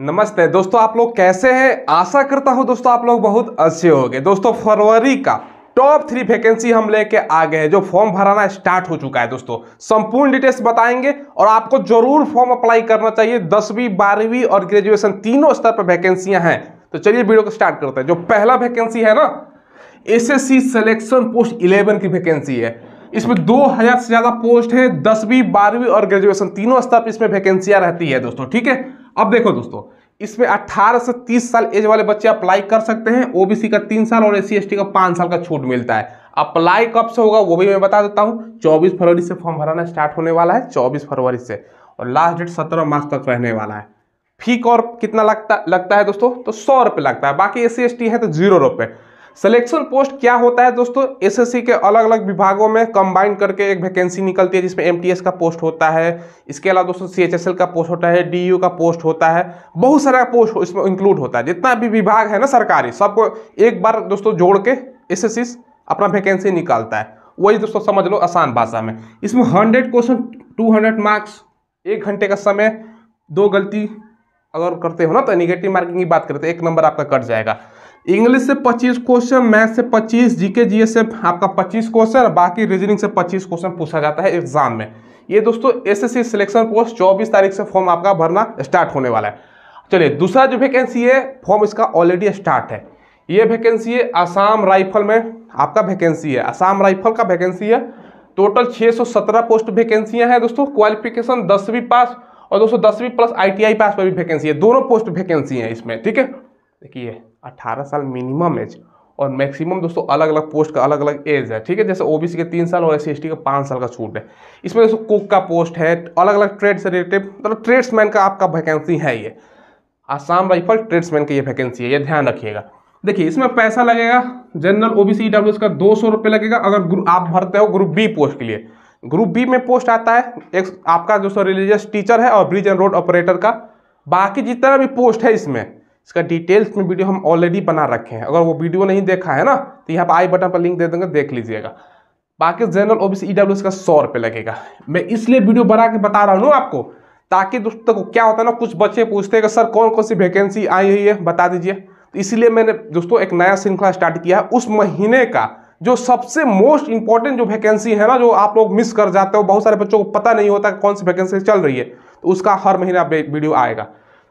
नमस्ते दोस्तों आप लोग कैसे हैं आशा करता हूं दोस्तों आप लोग बहुत अच्छे होंगे दोस्तों फरवरी का टॉप थ्री वैकेंसी हम लेके आ गए हैं जो फॉर्म भराना स्टार्ट हो चुका है दोस्तों संपूर्ण डिटेल्स बताएंगे और आपको जरूर फॉर्म अप्लाई करना चाहिए दसवीं बारहवीं और ग्रेजुएशन तीनों स्तर पर वैकेंसियां हैं तो चलिए वीडियो को स्टार्ट करते हैं जो पहला वैकेंसी है ना एस सिलेक्शन पोस्ट इलेवन की वैकेंसी है इसमें 2000 से ज्यादा पोस्ट है दसवीं बारहवीं और ग्रेजुएशन तीनों स्तर पर इसमें वैकेंसियां रहती है दोस्तों ठीक है अब देखो दोस्तों इसमें 18 से 30 साल एज वाले बच्चे अप्लाई कर सकते हैं ओबीसी का तीन साल और एस सी का पाँच साल का छूट मिलता है अप्लाई कब से होगा वो भी मैं बता देता हूँ 24 फरवरी से फॉर्म भराना स्टार्ट होने वाला है 24 फरवरी से और लास्ट डेट 17 मार्च तक रहने वाला है फी और कितना लगता लगता है दोस्तों तो सौ रुपये लगता है बाकी एस सी है तो जीरो रुपये सिलेक्शन पोस्ट क्या होता है दोस्तों एसएससी के अलग अलग विभागों में कंबाइन करके एक वैकेंसी निकलती है जिसमें एमटीएस का पोस्ट होता है इसके अलावा दोस्तों सीएचएसएल का पोस्ट होता है डीयू का पोस्ट होता है बहुत सारा पोस्ट इसमें इंक्लूड होता है जितना भी विभाग है ना सरकारी सबको एक बार दोस्तों जोड़ के एस अपना वैकेंसी निकालता है वही दोस्तों समझ लो आसान भाषा में इसमें हंड्रेड क्वेश्चन टू मार्क्स एक घंटे का समय दो गलती अगर करते हो ना तो निगेटिव मार्किंग की बात करते हैं एक नंबर आपका कट जाएगा इंग्लिश से 25 क्वेश्चन मैथ से 25 जीके जीएस से आपका 25 क्वेश्चन बाकी रीजनिंग से 25 क्वेश्चन पूछा जाता है एग्जाम में ये दोस्तों एसएससी सिलेक्शन पोस्ट 24 तारीख से फॉर्म आपका भरना स्टार्ट होने वाला है चलिए दूसरा जो वैकेंसी है फॉर्म इसका ऑलरेडी स्टार्ट है ये वैकेंसी है आसाम राइफल में आपका वैकेंसी है आसाम राइफल का वैकेंसी है टोटल छः पोस्ट वैकेंसियां हैं दोस्तों क्वालिफिकेशन दसवीं पास और दोस्तों दसवीं प्लस आईटीआई पास पर भी वैकेंसी है दोनों पोस्ट वैकेंसी है इसमें ठीक है देखिए 18 साल मिनिमम एज और मैक्सिमम दोस्तों अलग अलग पोस्ट का अलग अलग एज है ठीक है जैसे ओबीसी के तीन साल और एस सी का पाँच साल का छूट है इसमें दोस्तों कुक का पोस्ट है अलग अलग ट्रेड से रिलेटेड मतलब ट्रेड्समैन का आपका वैकेंसी है ये आसाम राइफल ट्रेड्समैन की ये वैकेंसी है ये ध्यान रखिएगा देखिए इसमें पैसा लगेगा जनरल ओबीसी बी का दो सौ लगेगा अगर आप भरते हो ग्रुप बी पोस्ट के लिए ग्रुप बी में पोस्ट आता है एक आपका जो सो रिलीजियस टीचर है और ब्रिज एंड रोड ऑपरेटर का बाकी जितना भी पोस्ट है इसमें इसका डिटेल्स में वीडियो हम ऑलरेडी बना रखे हैं अगर वो वीडियो नहीं देखा है ना तो यहाँ पर आई बटन पर लिंक दे देंगे देख लीजिएगा बाकी जनरल ओबीसी ईडब्ल्यू का सौ रुपये लगेगा मैं इसलिए वीडियो बना के बता रहा हूँ आपको ताकि दोस्तों को क्या होता है ना कुछ बच्चे पूछते हैं कि सर कौन कौन सी वैकेंसी आई हुई है बता दीजिए तो इसलिए मैंने दोस्तों एक नया श्रृंखला स्टार्ट किया है उस महीने का जो सबसे मोस्ट इंपॉर्टेंट जो वैकेंसी है ना जो आप लोग मिस कर जाते हो बहुत सारे बच्चों को पता नहीं होता कौन सी वैकेंसी चल रही है तो उसका हर महीना वीडियो आएगा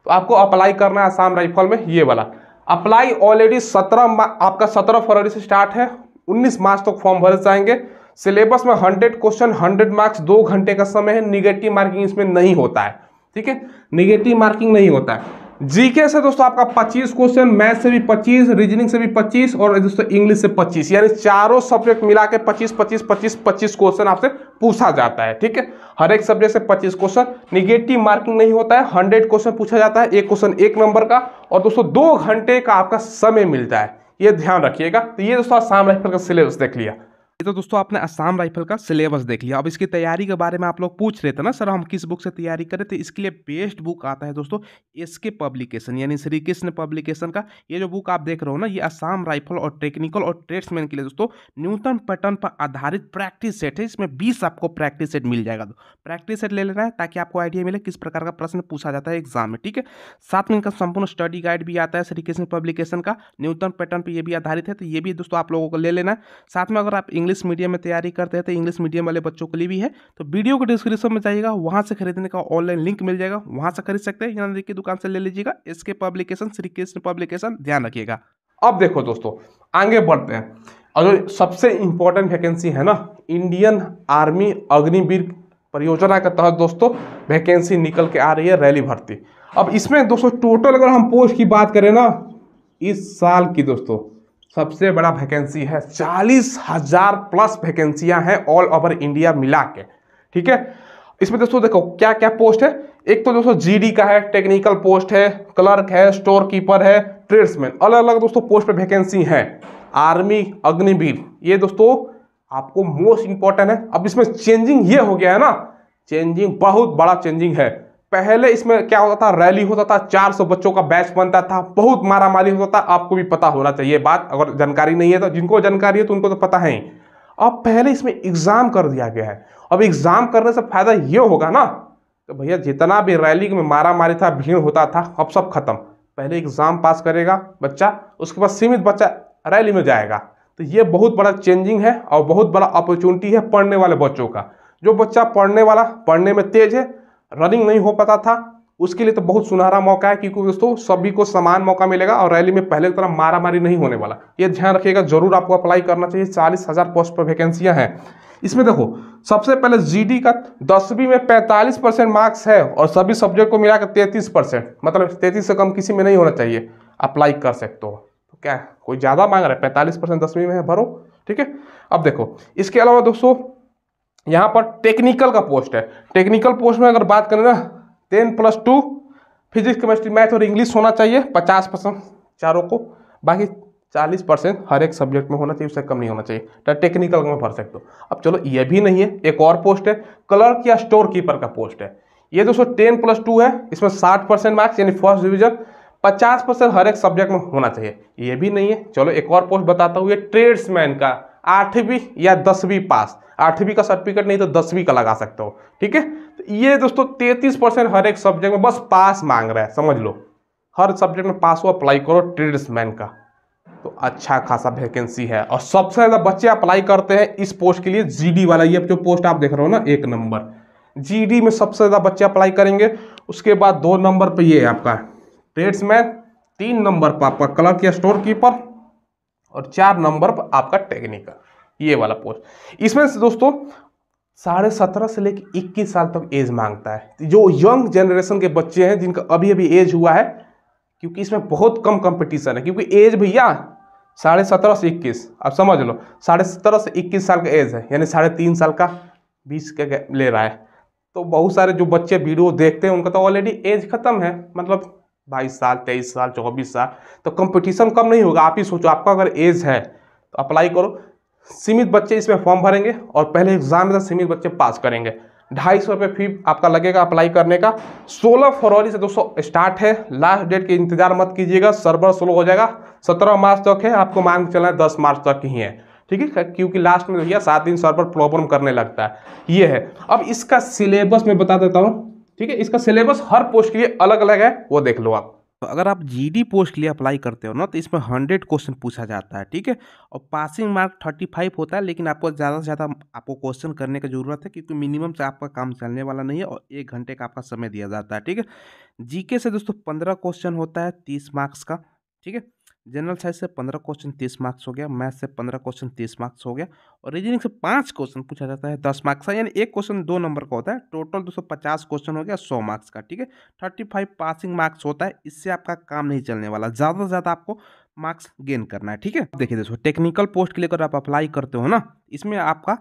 तो आपको अप्लाई करना है आसाम राइफल में ये वाला अप्लाई ऑलरेडी सत्रह आपका सत्रह फरवरी से स्टार्ट है उन्नीस मार्च तक तो फॉर्म भरे जाएंगे सिलेबस में हंड्रेड क्वेश्चन हंड्रेड मार्क्स दो घंटे का समय है निगेटिव मार्किंग इसमें नहीं होता है ठीक है निगेटिव मार्किंग नहीं होता है जीके से दोस्तों आपका 25 क्वेश्चन मैथ से भी 25 रीजनिंग से भी 25 और दोस्तों इंग्लिश से 25 यानी चारों सब्जेक्ट मिला के पच्चीस पच्चीस पच्चीस पच्चीस क्वेश्चन आपसे पूछा जाता है ठीक है हर एक सब्जेक्ट से 25 क्वेश्चन निगेटिव मार्किंग नहीं होता है 100 क्वेश्चन पूछा जाता है एक क्वेश्चन एक नंबर का और दोस्तों दो घंटे का आपका समय मिलता है ये ध्यान रखिएगा तो ये दोस्तों शाम लाइफ का सिलेबस देख लिया तो दोस्तों आपने असम राइफल का सिलेबस देख लिया अब इसकी तैयारी के बारे में आप लोग पूछ रहे थे ना सर हम किस बुक से तैयारी करें तो इसके लिए बेस्ट बुक आता है दोस्तों एसके पब्लिकेशन यानी श्री कृष्ण पब्लिकेशन का ये जो बुक आप देख रहे हो ना ये असम राइफल और टेक्निकल और ट्रेड्समैन के लिए दोस्तों न्यूनतम पैटर्न पर आधारित प्रैक्टिस सेट है इसमें बीस आपको प्रैक्टिस सेट मिल जाएगा प्रैक्टिस सेट ले लेना है ताकि आपको आइडिया मिले किस प्रकार का प्रश्न पूछा जाता है एग्जाम में ठीक है साथ में इनका संपूर्ण स्टडी गाइड भी आता है श्री कृष्ण पब्लिकेशन का न्यूनतम पैटर्न पर यह भी आधारित है तो ये भी दोस्तों आप लोगों को ले लेना है साथ में अगर आप इंग्लिश इंग्लिश मीडियम में तैयारी करते हैं तो इंग्लिश मीडियम वाले बच्चों के लिए भी है तो वीडियो को डिस्क्रिप्शन में जाइएगा वहाँ से खरीदने का ऑनलाइन लिंक मिल जाएगा वहाँ से खरीद सकते हैं यहाँ देखिए दुकान से ले लीजिएगा इसके पब्लिकेशन श्री कृष्ण पब्लिकेशन ध्यान रखिएगा अब देखो दोस्तों आगे बढ़ते हैं अगर सबसे इंपॉर्टेंट वैकेंसी है ना इंडियन आर्मी अग्निवीर परियोजना के तहत दोस्तों वैकेंसी निकल के आ रही है रैली भर्ती अब इसमें दोस्तों टोटल अगर हम पोस्ट की बात करें ना इस साल की दोस्तों सबसे बड़ा वैकेंसी है चालीस हजार प्लस वैकेंसियां हैं ऑल ओवर इंडिया मिला के ठीक है इसमें दोस्तों देखो क्या क्या पोस्ट है एक तो दोस्तों जीडी का है टेक्निकल पोस्ट है क्लर्क है स्टोर कीपर है ट्रेड्समैन अलग अलग दोस्तों पोस्ट पे वैकेंसी है आर्मी अग्निवीर ये दोस्तों आपको मोस्ट इंपॉर्टेंट है अब इसमें चेंजिंग ये हो गया है ना चेंजिंग बहुत बड़ा चेंजिंग है पहले इसमें क्या होता था रैली होता था 400 बच्चों का बैच बनता था बहुत मारा मारी होता था आपको भी पता होना चाहिए बात अगर जानकारी नहीं है तो जिनको जानकारी है तो उनको तो पता है ही अब पहले इसमें एग्जाम कर दिया गया है अब एग्जाम करने से फायदा ये होगा ना तो भैया जितना भी रैली में मारा मारी था भीड़ होता था अब सब खत्म पहले एग्जाम पास करेगा बच्चा उसके बाद सीमित बच्चा रैली में जाएगा तो ये बहुत बड़ा चेंजिंग है और बहुत बड़ा अपॉर्चुनिटी है पढ़ने वाले बच्चों का जो बच्चा पढ़ने वाला पढ़ने में तेज है रनिंग नहीं हो पाता था उसके लिए तो बहुत सुनहरा मौका है क्योंकि दोस्तों सभी को समान मौका मिलेगा और रैली में पहले की तरह मारामारी नहीं होने वाला ये ध्यान रखिएगा जरूर आपको अप्लाई करना चाहिए चालीस हजार पोस्ट पर वैकेंसियां हैं इसमें देखो सबसे पहले जीडी का दसवीं में 45 परसेंट मार्क्स है और सभी सब्जेक्ट को मिलाकर तैतीस परसेंट मतलब तैतीस से कम किसी में नहीं होना चाहिए अप्लाई कर सकते हो तो क्या कोई ज़्यादा मांग रहा है पैंतालीस परसेंट दसवीं में है भरो ठीक है अब देखो इसके अलावा दोस्तों यहाँ पर टेक्निकल का पोस्ट है टेक्निकल पोस्ट में अगर बात करें ना ten plus two physics chemistry math और इंग्लिश होना चाहिए पचास परसेंट चारों को बाकी चालीस परसेंट हर एक सब्जेक्ट में होना चाहिए उससे कम नहीं होना चाहिए तो टेक्निकल में भर सकते हो अब चलो ये भी नहीं है एक और पोस्ट है क्लर्क या स्टोर कीपर का पोस्ट है ये दोस्तों टेन प्लस टू है इसमें साठ परसेंट मार्क्स यानी फर्स्ट डिविजन पचास परसेंट हर एक सब्जेक्ट में होना चाहिए ये भी नहीं है चलो एक और पोस्ट बताता हूँ ये ट्रेड्समैन का आठवीं या दसवीं पास आठवीं का सर्टिफिकेट नहीं तो दसवीं का लगा सकते हो ठीक है तो ये दोस्तों तैतीस परसेंट हर एक सब्जेक्ट में बस पास मांग रहा है समझ लो हर सब्जेक्ट में पास हो अप्लाई करो ट्रेड्समैन का तो अच्छा खासा वैकेंसी है और सबसे ज़्यादा बच्चे अप्लाई करते हैं इस पोस्ट के लिए जी वाला ये जो पोस्ट आप देख रहे हो ना एक नंबर जी में सबसे ज़्यादा बच्चे अप्लाई करेंगे उसके बाद दो नंबर पर ये है आपका ट्रेड्समैन तीन नंबर पर आपका क्लर्क या स्टोर कीपर और चार नंबर पर आपका टेक्निकल ये वाला पोस्ट इसमें से दोस्तों साढ़े सत्रह से लेकर इक्कीस साल तक एज मांगता है तो जो यंग जनरेशन के बच्चे हैं जिनका अभी अभी एज हुआ है क्योंकि इसमें बहुत कम कंपटीशन है क्योंकि एज भैया साढ़े सत्रह से इक्कीस आप समझ लो साढ़े सत्रह से इक्कीस साल का एज है यानी साढ़े तीन साल का बीस का ले रहा है तो बहुत सारे जो बच्चे वीडियो देखते हैं उनका तो ऑलरेडी एज खत्म है मतलब बाईस साल तेईस साल चौबीस साल तो कंपटीशन कम नहीं होगा आप ही सोचो आपका अगर एज है तो अप्लाई करो सीमित बच्चे इसमें फॉर्म भरेंगे और पहले एग्जाम में तो सीमित बच्चे पास करेंगे ढाई सौ रुपये फी आपका लगेगा अप्लाई करने का 16 फरवरी से दोस्तों स्टार्ट है लास्ट डेट के इंतजार मत कीजिएगा सर्वर स्लो हो जाएगा 17 मार्च तक है आपको मांग चलना है दस मार्च तक ही है ठीक है क्योंकि लास्ट में भैया सात दिन सर्वर प्रॉब्लम करने लगता है ये है अब इसका सिलेबस मैं बता देता हूँ ठीक है इसका सिलेबस हर पोस्ट के लिए अलग अलग है वो देख लो आप तो अगर आप जीडी पोस्ट के लिए अप्लाई करते हो ना तो इसमें हंड्रेड क्वेश्चन पूछा जाता है ठीक है और पासिंग मार्क थर्टी फाइव होता है लेकिन आपको ज़्यादा से ज़्यादा आपको क्वेश्चन करने की ज़रूरत है क्योंकि मिनिमम से आपका काम चलने वाला नहीं है और एक घंटे का आपका समय दिया जाता है ठीक है जीके से दोस्तों पंद्रह क्वेश्चन होता है तीस मार्क्स का ठीक है जनरल साइंस से पंद्रह क्वेश्चन तीस मार्क्स हो गया मैथ से पंद्रह क्वेश्चन तीस मार्क्स हो गया और रीजनिंग से पाँच क्वेश्चन पूछा जाता है दस मार्क्स का यानी एक क्वेश्चन दो नंबर का होता है टोटल दो सौ पचास क्वेश्चन हो गया सौ मार्क्स का ठीक है थर्टी फाइव पासिंग मार्क्स होता है इससे आपका काम नहीं चलने वाला ज़्यादा से ज़्यादा आपको मार्क्स गेन करना है ठीक है देखिए दोस्तों टेक्निकल पोस्ट के लेकर आप अप्लाई करते हो ना इसमें आपका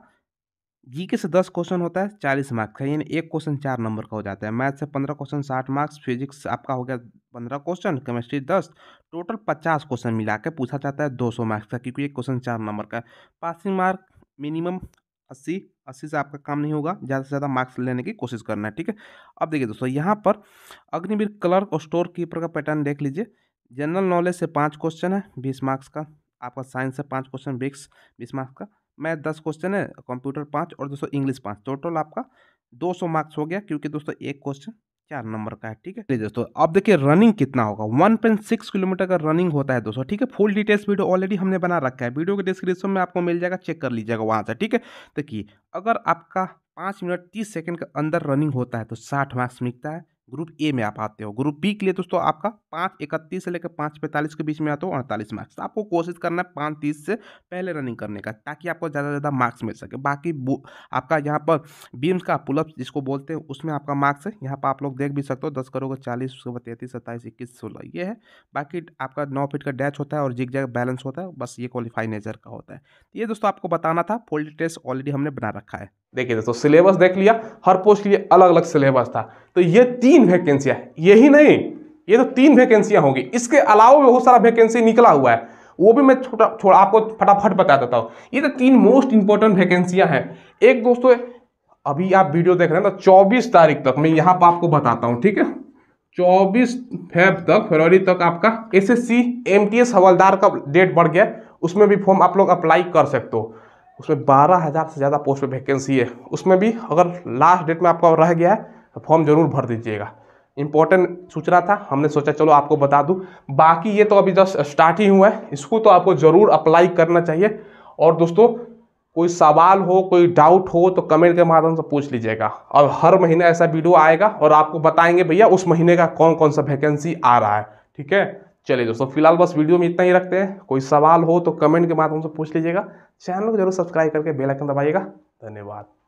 जी के से दस क्वेश्चन होता है चालीस मार्क्स का यानी एक क्वेश्चन चार नंबर का हो जाता है मैथ से पंद्रह क्वेश्चन साठ मार्क्स फिजिक्स आपका हो गया पंद्रह क्वेश्चन केमिस्ट्री दस टोटल पचास क्वेश्चन मिला के पूछा जाता है दो सौ मार्क्स का क्योंकि एक क्वेश्चन चार नंबर का पासिंग मार्क मिनिमम अस्सी अस्सी से आपका काम नहीं होगा ज़्यादा से ज़्यादा मार्क्स लेने की कोशिश करना है ठीक है अब देखिए दोस्तों यहाँ पर अग्निवीर क्लर्क और स्टोर कीपर का पैटर्न देख लीजिए जनरल नॉलेज से पाँच क्वेश्चन है बीस मार्क्स का आपका साइंस से पाँच क्वेश्चन बिक्स बीस मार्क्स का मैं दस क्वेश्चन है कंप्यूटर पाँच और दोस्तों इंग्लिश पाँच टोटल आपका दो सौ मार्क्स हो गया क्योंकि दोस्तों एक क्वेश्चन चार नंबर का है ठीक है दोस्तों अब देखिए रनिंग कितना होगा वन पॉइंट सिक्स किलोमीटर का रनिंग होता है दोस्तों ठीक है फुल डिटेल्स वीडियो ऑलरेडी हमने बना रखा है वीडियो के डिस्क्रिप्शन में आपको मिल जाएगा चेक कर लीजिएगा वहाँ से ठीक है देखिए अगर आपका पाँच मिनट तीस सेकेंड के अंदर रनिंग होता है तो साठ मार्क्स मिलता है ग्रुप ए में आप आते हो ग्रुप बी के लिए दोस्तों आपका पाँच इकतीस से लेकर पाँच पैंतालीस के बीच में आते हो अड़तालीस मार्क्स तो आपको कोशिश करना है पाँच तीस से पहले रनिंग करने का ताकि आपको ज़्यादा से ज़्यादा मार्क्स मिल सके बाकी आपका यहाँ पर बीम्स का पुलअप जिसको बोलते हैं उसमें आपका मार्क्स है यहाँ पर आप लोग देख भी सकते हो दस करोगे चालीस उसके बाद तैंतीस सत्ताईस इक्कीस सोलह ये है बाकी आपका नौ फीट का डैच होता है और जिक जगह बैलेंस होता है बस ये क्वालिफाई नेचर का होता है तो ये दोस्तों आपको बताना था फोल्ड टेस्ट ऑलरेडी हमने बना रखा है देखिए दोस्तों सिलेबस देख लिया हर पोस्ट के लिए अलग अलग सिलेबस था तो ये तीन वैकेंसियां यही नहीं ये तो तीन वैकेंसियां होंगी इसके अलावा बहुत सारा वैकेंसी निकला हुआ है वो भी मैं छोटा छोटा आपको फटाफट बता देता हूँ ये तो तीन मोस्ट इंपॉर्टेंट वैकेंसियां हैं एक दोस्तों अभी आप वीडियो देख रहे हैं तो चौबीस तारीख तक मैं यहाँ पर आपको बताता हूँ ठीक है चौबीस फेब तक फरवरी तक आपका S S C M T S Havaldar का डेट बढ़ गया उसमें भी फॉर्म आप लोग अप्लाई कर सकते हो उसमें बारह हज़ार से ज़्यादा पोस्ट पर वैकेंसी है उसमें भी अगर लास्ट डेट में आपका रह गया है फॉर्म तो जरूर भर दीजिएगा इंपॉर्टेंट सूचना था हमने सोचा चलो आपको बता दूं बाकी ये तो अभी जस्ट स्टार्ट ही हुआ है इसको तो आपको ज़रूर अप्लाई करना चाहिए और दोस्तों कोई सवाल हो कोई डाउट हो तो कमेंट के माध्यम से पूछ लीजिएगा और हर महीने ऐसा वीडियो आएगा और आपको बताएंगे भैया उस महीने का कौन कौन सा वैकेंसी आ रहा है ठीक है चलिए दोस्तों फिलहाल बस वीडियो में इतना ही रखते हैं कोई सवाल हो तो कमेंट के माध्यम से पूछ लीजिएगा चैनल को जरूर सब्सक्राइब करके बेल आइकन दबाइएगा धन्यवाद